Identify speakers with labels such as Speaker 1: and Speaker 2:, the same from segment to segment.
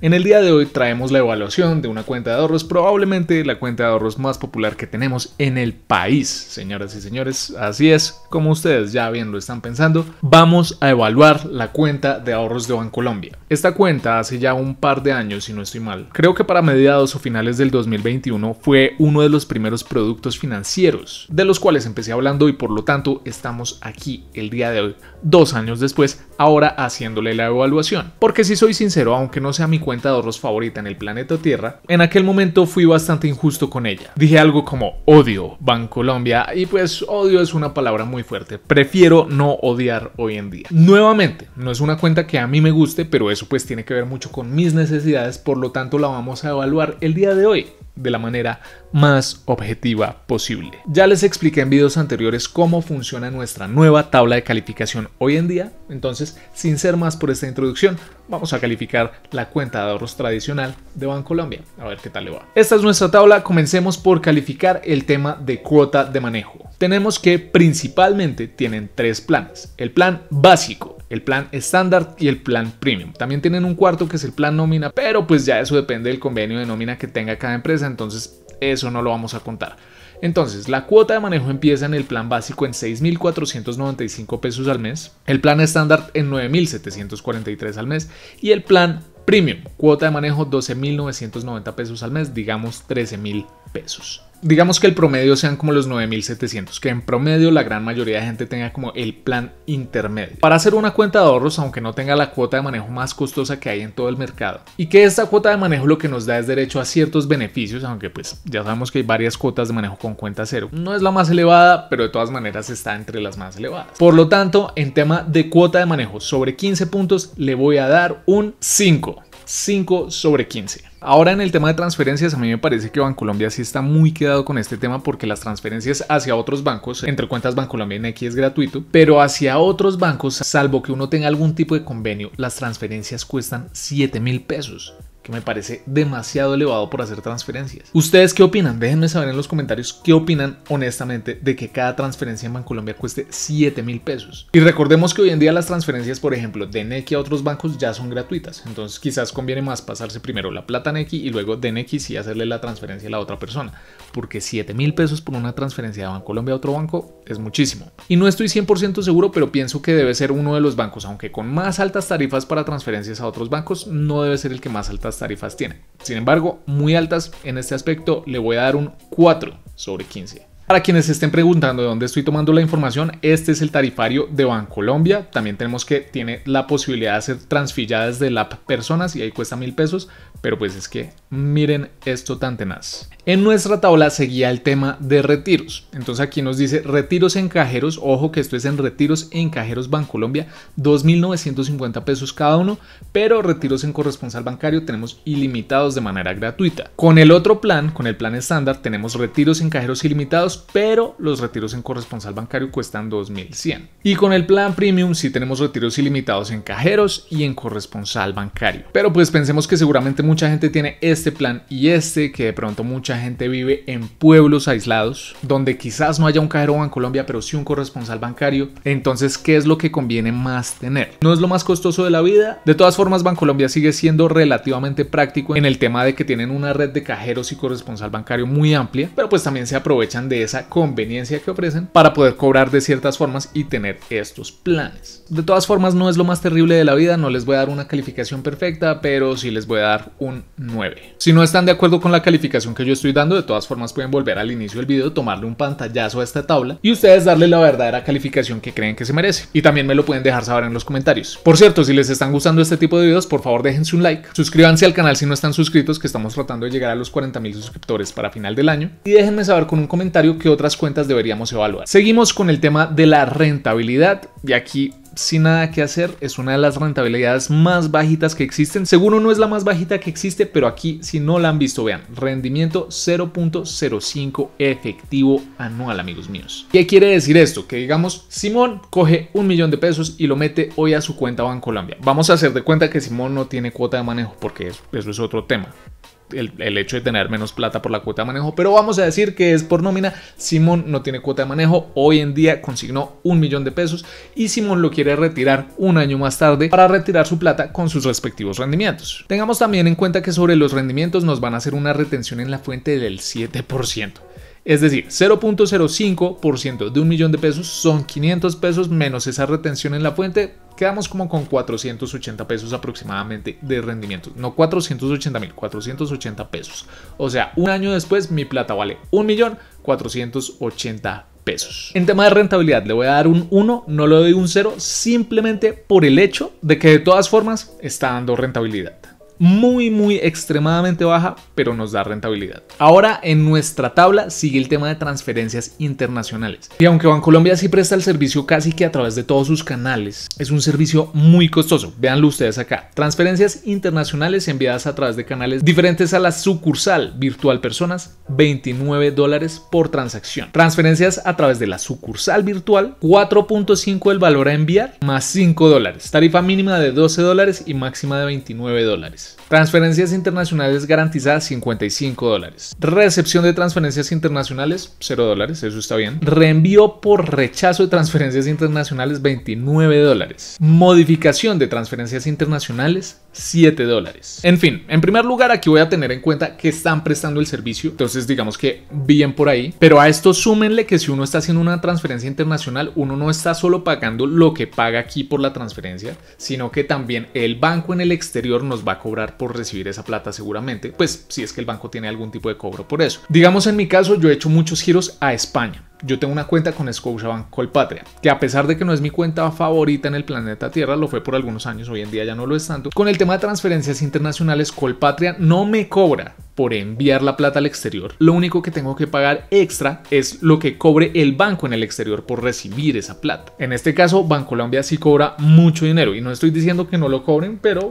Speaker 1: En el día de hoy traemos la evaluación de una cuenta de ahorros, probablemente la cuenta de ahorros más popular que tenemos en el país, señoras y señores. Así es, como ustedes ya bien lo están pensando, vamos a evaluar la cuenta de ahorros de Bancolombia. Esta cuenta hace ya un par de años, si no estoy mal, creo que para mediados o finales del 2021 fue uno de los primeros productos financieros de los cuales empecé hablando y por lo tanto estamos aquí el día de hoy, dos años después, ahora haciéndole la evaluación. Porque si soy sincero, aunque no sea mi cuenta de ahorros favorita en el planeta Tierra, en aquel momento fui bastante injusto con ella. Dije algo como odio Bancolombia y pues odio es una palabra muy fuerte. Prefiero no odiar hoy en día. Nuevamente, no es una cuenta que a mí me guste, pero eso pues tiene que ver mucho con mis necesidades, por lo tanto la vamos a evaluar el día de hoy de la manera más objetiva posible. Ya les expliqué en videos anteriores cómo funciona nuestra nueva tabla de calificación hoy en día, entonces sin ser más por esta introducción, vamos a calificar la cuenta de ahorros tradicional de Bancolombia, a ver qué tal le va. Esta es nuestra tabla, comencemos por calificar el tema de cuota de manejo. Tenemos que principalmente tienen tres planes. El plan básico, el plan estándar y el plan premium. También tienen un cuarto que es el plan nómina, pero pues ya eso depende del convenio de nómina que tenga cada empresa, entonces eso no lo vamos a contar. Entonces, la cuota de manejo empieza en el plan básico en 6.495 pesos al mes, el plan estándar en 9.743 al mes y el plan premium, cuota de manejo 12.990 pesos al mes, digamos 13.000 pesos digamos que el promedio sean como los 9.700, que en promedio la gran mayoría de gente tenga como el plan intermedio. Para hacer una cuenta de ahorros, aunque no tenga la cuota de manejo más costosa que hay en todo el mercado. Y que esta cuota de manejo lo que nos da es derecho a ciertos beneficios, aunque pues ya sabemos que hay varias cuotas de manejo con cuenta cero. No es la más elevada, pero de todas maneras está entre las más elevadas. Por lo tanto, en tema de cuota de manejo sobre 15 puntos, le voy a dar un 5. 5 sobre 15. Ahora en el tema de transferencias, a mí me parece que Bancolombia sí está muy quedado con este tema porque las transferencias hacia otros bancos, entre cuentas Bancolombia y NX es gratuito, pero hacia otros bancos, salvo que uno tenga algún tipo de convenio, las transferencias cuestan 7 mil pesos que me parece demasiado elevado por hacer transferencias. ¿Ustedes qué opinan? Déjenme saber en los comentarios qué opinan honestamente de que cada transferencia en Bancolombia cueste 7 mil pesos. Y recordemos que hoy en día las transferencias, por ejemplo, de Nequi a otros bancos ya son gratuitas, entonces quizás conviene más pasarse primero la plata en Nequi y luego de Nequi sí hacerle la transferencia a la otra persona, porque 7 mil pesos por una transferencia de Bancolombia a otro banco es muchísimo. Y no estoy 100% seguro, pero pienso que debe ser uno de los bancos, aunque con más altas tarifas para transferencias a otros bancos, no debe ser el que más altas tarifas tiene. Sin embargo, muy altas en este aspecto le voy a dar un 4 sobre 15. Para quienes se estén preguntando de dónde estoy tomando la información, este es el tarifario de Bancolombia. También tenemos que tiene la posibilidad de hacer transfilladas de app personas y ahí cuesta mil pesos, pero pues es que Miren esto tan tenaz. En nuestra tabla seguía el tema de retiros. Entonces aquí nos dice retiros en cajeros. Ojo que esto es en retiros en cajeros Bancolombia, 2.950 pesos cada uno. Pero retiros en corresponsal bancario tenemos ilimitados de manera gratuita. Con el otro plan, con el plan estándar, tenemos retiros en cajeros ilimitados, pero los retiros en corresponsal bancario cuestan 2.100. Y con el plan premium sí tenemos retiros ilimitados en cajeros y en corresponsal bancario. Pero pues pensemos que seguramente mucha gente tiene este plan y este, que de pronto mucha gente vive en pueblos aislados, donde quizás no haya un cajero en Colombia, pero sí un corresponsal bancario. Entonces, ¿qué es lo que conviene más tener? No es lo más costoso de la vida. De todas formas, Bancolombia sigue siendo relativamente práctico en el tema de que tienen una red de cajeros y corresponsal bancario muy amplia, pero pues también se aprovechan de esa conveniencia que ofrecen para poder cobrar de ciertas formas y tener estos planes. De todas formas, no es lo más terrible de la vida, no les voy a dar una calificación perfecta, pero sí les voy a dar un 9. Si no están de acuerdo con la calificación que yo estoy dando, de todas formas pueden volver al inicio del video, tomarle un pantallazo a esta tabla y ustedes darle la verdadera calificación que creen que se merece. Y también me lo pueden dejar saber en los comentarios. Por cierto, si les están gustando este tipo de videos, por favor déjense un like, suscríbanse al canal si no están suscritos, que estamos tratando de llegar a los 40.000 suscriptores para final del año. Y déjenme saber con un comentario qué otras cuentas deberíamos evaluar. Seguimos con el tema de la rentabilidad y aquí sin nada que hacer es una de las rentabilidades más bajitas que existen. Seguro no es la más bajita que existe, pero aquí si no la han visto, vean, rendimiento 0.05 efectivo anual, amigos míos. ¿Qué quiere decir esto? Que digamos, Simón coge un millón de pesos y lo mete hoy a su cuenta Bancolombia. Vamos a hacer de cuenta que Simón no tiene cuota de manejo porque eso es otro tema el, hecho de tener menos plata por la cuota de manejo, pero vamos a decir que es por nómina. Simón no tiene cuota de manejo, hoy en día consignó un millón de pesos y Simón lo quiere retirar un año más tarde para retirar su plata con sus respectivos rendimientos. Tengamos también en cuenta que sobre los rendimientos nos van a hacer una retención en la fuente del 7%. Es decir, 0.05% de un millón de pesos son 500 pesos menos esa retención en la fuente. Quedamos como con 480 pesos aproximadamente de rendimiento. No 480 mil, 480 pesos. O sea, un año después mi plata vale 1.480 pesos. En tema de rentabilidad le voy a dar un 1, no le doy un 0, simplemente por el hecho de que de todas formas está dando rentabilidad muy, muy extremadamente baja, pero nos da rentabilidad. Ahora en nuestra tabla sigue el tema de transferencias internacionales. Y aunque Bancolombia sí presta el servicio casi que a través de todos sus canales, es un servicio muy costoso. Veanlo ustedes acá. Transferencias internacionales enviadas a través de canales diferentes a la sucursal virtual personas, 29 dólares por transacción. Transferencias a través de la sucursal virtual, 4.5 el valor a enviar, más 5 dólares. Tarifa mínima de 12 dólares y máxima de 29 dólares. Peace. Transferencias internacionales garantizadas 55 dólares. Recepción de transferencias internacionales 0 dólares, eso está bien. Reenvío por rechazo de transferencias internacionales 29 dólares. Modificación de transferencias internacionales 7 dólares. En fin, en primer lugar aquí voy a tener en cuenta que están prestando el servicio, entonces digamos que bien por ahí, pero a esto súmenle que si uno está haciendo una transferencia internacional, uno no está solo pagando lo que paga aquí por la transferencia, sino que también el banco en el exterior nos va a cobrar por recibir esa plata seguramente, pues si es que el banco tiene algún tipo de cobro por eso. Digamos en mi caso, yo he hecho muchos giros a España. Yo tengo una cuenta con Scotiabank Colpatria, que a pesar de que no es mi cuenta favorita en el planeta Tierra, lo fue por algunos años, hoy en día ya no lo es tanto. Con el tema de transferencias internacionales, Colpatria no me cobra por enviar la plata al exterior. Lo único que tengo que pagar extra es lo que cobre el banco en el exterior por recibir esa plata. En este caso, Bancolombia sí cobra mucho dinero y no estoy diciendo que no lo cobren, pero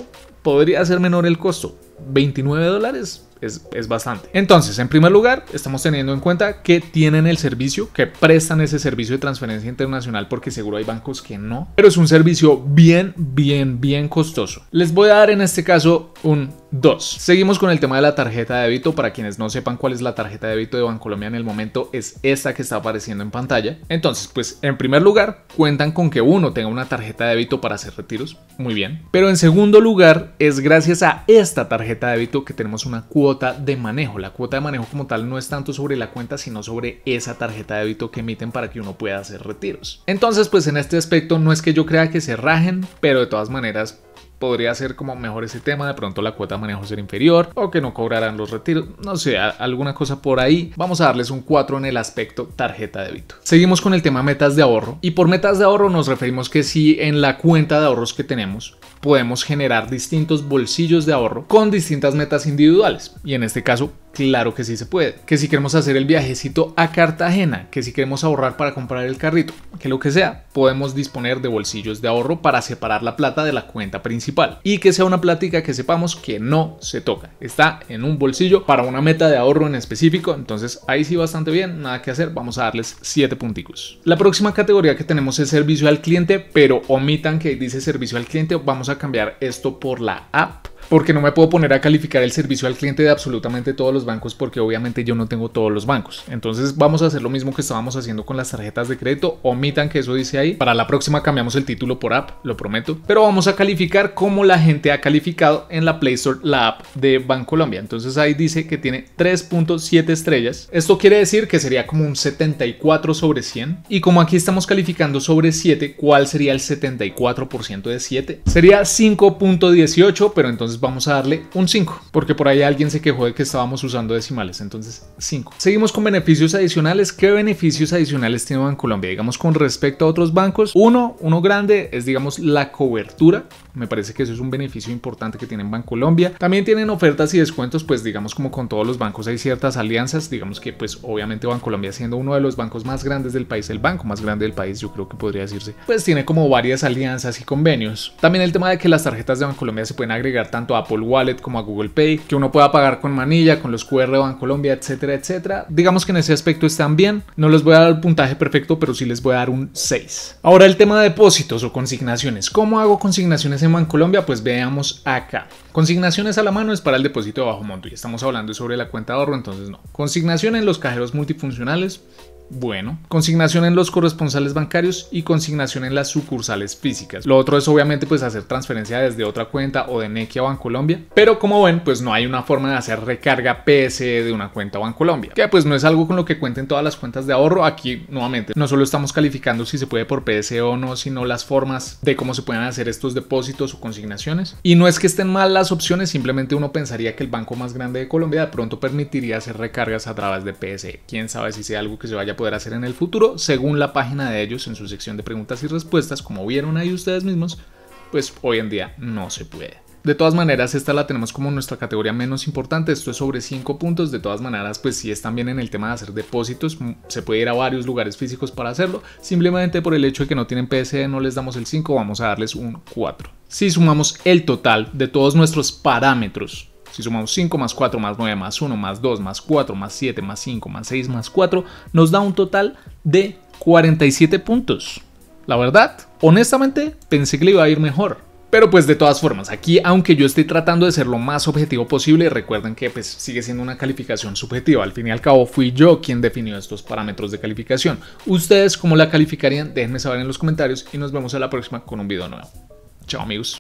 Speaker 1: podría ser menor el costo, 29 dólares es, es, bastante. Entonces, en primer lugar, estamos teniendo en cuenta que tienen el servicio, que prestan ese servicio de transferencia internacional, porque seguro hay bancos que no, pero es un servicio bien, bien, bien costoso. Les voy a dar en este caso un 2. Seguimos con el tema de la tarjeta de débito. Para quienes no sepan cuál es la tarjeta de débito de Bancolombia en el momento, es esta que está apareciendo en pantalla. Entonces, pues en primer lugar, cuentan con que uno tenga una tarjeta de débito para hacer retiros. Muy bien. Pero en segundo lugar, es gracias a esta tarjeta de débito que tenemos una cuota de manejo. La cuota de manejo como tal no es tanto sobre la cuenta, sino sobre esa tarjeta de débito que emiten para que uno pueda hacer retiros. Entonces, pues en este aspecto no es que yo crea que se rajen, pero de todas maneras podría ser como mejor ese tema, de pronto la cuota de manejo ser inferior o que no cobrarán los retiros, no sé, alguna cosa por ahí. Vamos a darles un 4 en el aspecto tarjeta de débito. Seguimos con el tema metas de ahorro y por metas de ahorro nos referimos que si en la cuenta de ahorros que tenemos podemos generar distintos bolsillos de ahorro con distintas metas individuales y en este caso Claro que sí se puede. Que si queremos hacer el viajecito a Cartagena, que si queremos ahorrar para comprar el carrito, que lo que sea, podemos disponer de bolsillos de ahorro para separar la plata de la cuenta principal y que sea una plática que sepamos que no se toca. Está en un bolsillo para una meta de ahorro en específico, entonces ahí sí bastante bien, nada que hacer, vamos a darles 7 punticos. La próxima categoría que tenemos es servicio al cliente, pero omitan que dice servicio al cliente, vamos a cambiar esto por la app porque no me puedo poner a calificar el servicio al cliente de absolutamente todos los bancos porque obviamente yo no tengo todos los bancos. Entonces vamos a hacer lo mismo que estábamos haciendo con las tarjetas de crédito. Omitan que eso dice ahí. Para la próxima cambiamos el título por app, lo prometo. Pero vamos a calificar cómo la gente ha calificado en la Play Store la app de Bancolombia. Entonces ahí dice que tiene 3.7 estrellas. Esto quiere decir que sería como un 74 sobre 100. Y como aquí estamos calificando sobre 7, ¿cuál sería el 74% de 7? Sería 5.18, pero entonces vamos a darle un 5, porque por ahí alguien se quejó de que estábamos usando decimales, entonces 5. Seguimos con beneficios adicionales. ¿Qué beneficios adicionales tiene Bancolombia? Digamos con respecto a otros bancos, uno, uno grande es digamos la cobertura, me parece que eso es un beneficio importante que tienen Bancolombia. También tienen ofertas y descuentos, pues digamos como con todos los bancos hay ciertas alianzas, digamos que pues obviamente Bancolombia siendo uno de los bancos más grandes del país, el banco más grande del país yo creo que podría decirse, pues tiene como varias alianzas y convenios. También el tema de que las tarjetas de Bancolombia se pueden agregar tanto a Apple Wallet como a Google Pay, que uno pueda pagar con manilla, con los QR de Bancolombia, etcétera, etcétera. Digamos que en ese aspecto están bien. No les voy a dar el puntaje perfecto, pero sí les voy a dar un 6. Ahora el tema de depósitos o consignaciones. ¿Cómo hago consignaciones en Bancolombia? Pues veamos acá. Consignaciones a la mano es para el depósito de bajo monto y estamos hablando sobre la cuenta de ahorro, entonces no. Consignación en los cajeros multifuncionales, bueno, consignación en los corresponsales bancarios y consignación en las sucursales físicas. Lo otro es obviamente pues hacer transferencia desde otra cuenta o de Nequi a Bancolombia, pero como ven pues no hay una forma de hacer recarga PSE de una cuenta Bancolombia, que pues no es algo con lo que cuenten todas las cuentas de ahorro. Aquí nuevamente no solo estamos calificando si se puede por PSE o no, sino las formas de cómo se pueden hacer estos depósitos o consignaciones. Y no es que estén mal las opciones, simplemente uno pensaría que el banco más grande de Colombia de pronto permitiría hacer recargas a través de PSE. Quién sabe si sea algo que se vaya poder hacer en el futuro, según la página de ellos en su sección de preguntas y respuestas, como vieron ahí ustedes mismos, pues hoy en día no se puede. De todas maneras, esta la tenemos como nuestra categoría menos importante, esto es sobre 5 puntos, de todas maneras, pues si es también en el tema de hacer depósitos, mm, se puede ir a varios lugares físicos para hacerlo, simplemente por el hecho de que no tienen PSE no les damos el 5, vamos a darles un 4. Si sumamos el total de todos nuestros parámetros si sumamos 5 más 4 más 9 más 1 más 2 más 4 más 7 más 5 más 6 más 4, nos da un total de 47 puntos. La verdad, honestamente, pensé que le iba a ir mejor. Pero pues de todas formas, aquí aunque yo esté tratando de ser lo más objetivo posible, recuerden que pues sigue siendo una calificación subjetiva. Al fin y al cabo fui yo quien definió estos parámetros de calificación. ¿Ustedes cómo la calificarían? Déjenme saber en los comentarios y nos vemos a la próxima con un video nuevo. Chao amigos.